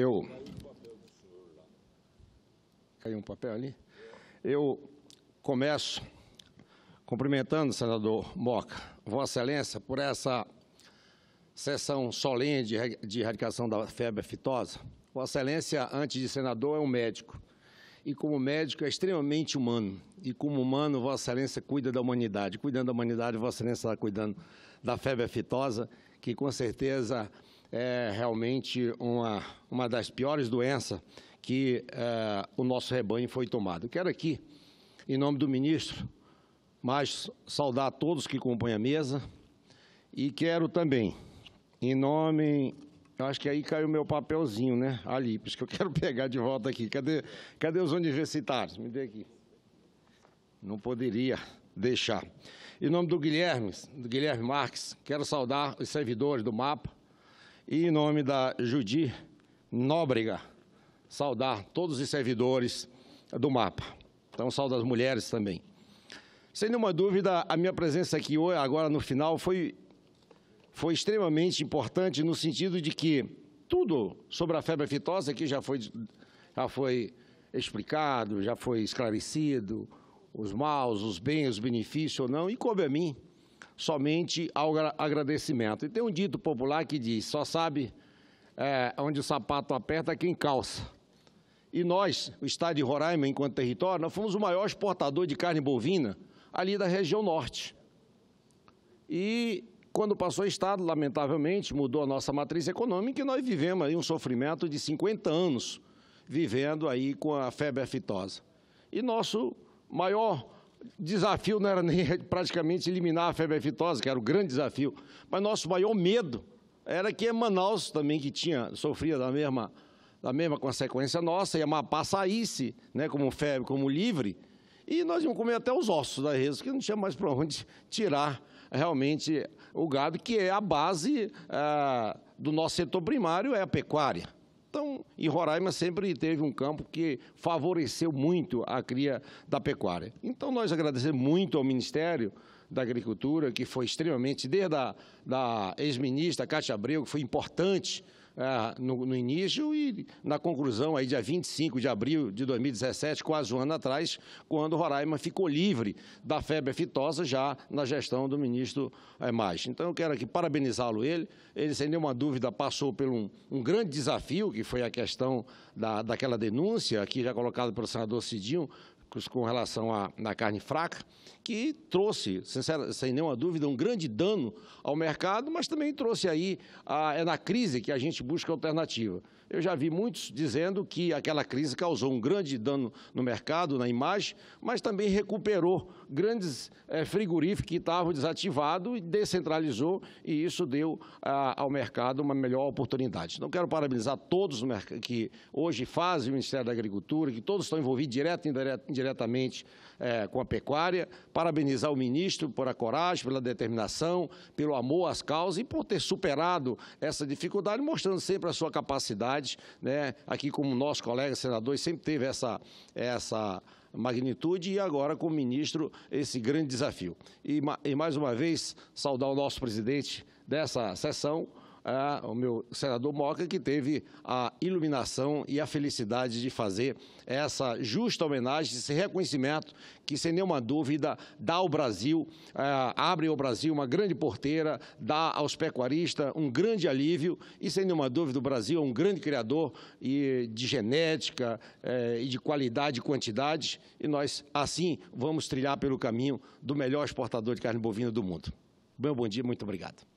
eu. Caiu um papel ali? Eu começo cumprimentando o senador Moca, Vossa Excelência, por essa sessão solene de, de erradicação da febre aftosa. Vossa Excelência, antes de senador, é um médico. E como médico, é extremamente humano. E como humano, Vossa Excelência cuida da humanidade. Cuidando da humanidade, Vossa Excelência está cuidando da febre aftosa, que com certeza é realmente uma, uma das piores doenças que é, o nosso rebanho foi tomado. Quero aqui, em nome do ministro, mais saudar todos que compõem a mesa e quero também, em nome eu acho que aí caiu meu papelzinho, né? Ali, por isso que eu quero pegar de volta aqui. Cadê, cadê os universitários? Me dê aqui. Não poderia deixar. Em nome do Guilherme, do Guilherme Marques, quero saudar os servidores do MAPA, e em nome da Judi Nóbrega, saudar todos os servidores do MAPA. Então, saudar as mulheres também. Sem nenhuma dúvida, a minha presença aqui hoje, agora no final, foi, foi extremamente importante no sentido de que tudo sobre a febre aftosa que já foi, já foi explicado, já foi esclarecido, os maus, os bens, os benefícios ou não, e coube a mim somente ao agradecimento. E tem um dito popular que diz: só sabe é, onde o sapato aperta quem calça. E nós, o estado de Roraima, enquanto território, nós fomos o maior exportador de carne bovina ali da região norte. E quando passou o Estado, lamentavelmente, mudou a nossa matriz econômica e nós vivemos aí um sofrimento de 50 anos, vivendo aí com a febre aftosa. E nosso maior desafio não era nem praticamente eliminar a febre aftosa, que era o grande desafio, mas nosso maior medo era que Manaus também, que tinha, sofria da mesma, da mesma consequência nossa, e Amapá saísse né, como febre, como livre, e nós íamos comer até os ossos da rede, que não tinha mais para onde tirar realmente o gado, que é a base ah, do nosso setor primário, é a pecuária. Então, e Roraima sempre teve um campo que favoreceu muito a cria da pecuária. Então, nós agradecemos muito ao Ministério da Agricultura, que foi extremamente, desde a da ex-ministra Cátia Abreu, que foi importante ah, no, no, início e na conclusão, aí, dia 25 de abril de 2017, quase um ano atrás, quando Roraima ficou livre da febre aftosa já na gestão do ministro é, eh, Mais. Então, eu quero aqui parabenizá-lo ele. Ele, sem nenhuma dúvida, passou por um, um grande desafio, que foi a questão da, daquela denúncia, aqui já colocada pelo senador Cidinho, com relação à, à carne fraca, que trouxe, sem sem nenhuma dúvida, um grande dano ao mercado, mas também trouxe aí, a, é na crise que a gente busca alternativa. Eu já vi muitos dizendo que aquela crise causou um grande dano no mercado, na imagem, mas também recuperou grandes é, frigoríficos que estavam desativados e descentralizou, e isso deu a, ao mercado uma melhor oportunidade. Então, quero parabenizar todos que hoje fazem o Ministério da Agricultura, que todos estão envolvidos direto e indiretamente diretamente é, com a pecuária, parabenizar o ministro por a coragem, pela determinação, pelo amor às causas e por ter superado essa dificuldade, mostrando sempre a sua capacidade, né? aqui como nosso colega senador sempre teve essa, essa magnitude e agora com o ministro esse grande desafio. E, e mais uma vez, saudar o nosso presidente dessa sessão, ah, o meu senador Moca, que teve a iluminação e a felicidade de fazer essa justa homenagem, esse reconhecimento que, sem nenhuma dúvida, dá ao Brasil, ah, abre ao Brasil uma grande porteira, dá aos pecuaristas um grande alívio e, sem nenhuma dúvida, o Brasil é um grande criador e de genética eh, e de qualidade e quantidade e nós, assim, vamos trilhar pelo caminho do melhor exportador de carne bovina do mundo. Meu bom dia, muito obrigado.